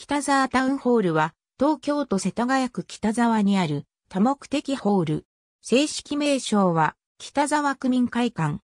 北沢タウンホールは、東京都世田谷区北沢にある多目的ホール。正式名称は、北沢区民会館。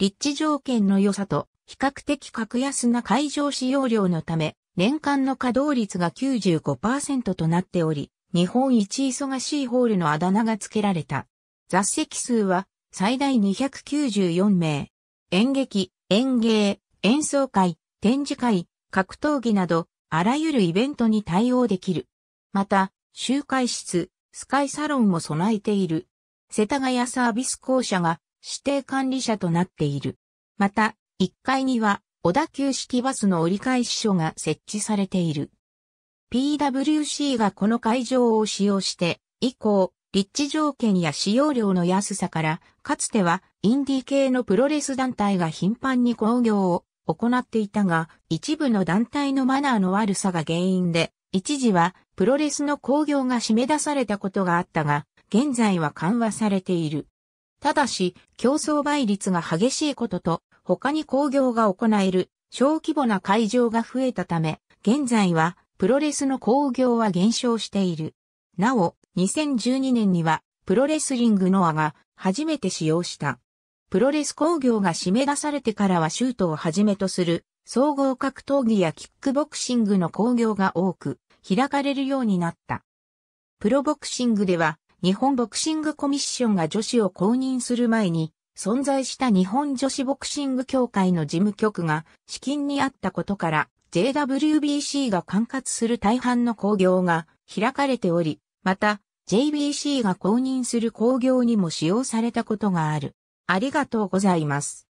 立地条件の良さと、比較的格安な会場使用料のため、年間の稼働率が95%となっており、日本一忙しいホールのあだ名が付けられた。雑席数は最大294名。演劇、演芸、演奏会、展示会、格闘技などあらゆるイベントに対応できる。また、集会室、スカイサロンも備えている。世田谷サービス公社が指定管理者となっている。また、1階には小田急式バスの折り返し所が設置されている。PWC がこの会場を使用して以降、立地条件や使用料の安さから、かつてはインディ系のプロレス団体が頻繁に工業を行っていたが、一部の団体のマナーの悪さが原因で、一時はプロレスの興行が締め出されたことがあったが、現在は緩和されている。ただし、競争倍率が激しいことと、他に興行が行える小規模な会場が増えたため、現在はプロレスの興行は減少している。なお、2012年にはプロレスリングノアが初めて使用したプロレス工業が締め出されてからはシュートをはじめとする総合格闘技やキックボクシングの工業が多く開かれるようになった。プロボクシングでは日本ボクシングコミッションが女子を公認する前に存在した日本女子ボクシング協会の事務局が資金にあったことから JWBC が管轄する大半の工業が開かれており、また JBC が公認する工業にも使用されたことがある。ありがとうございます。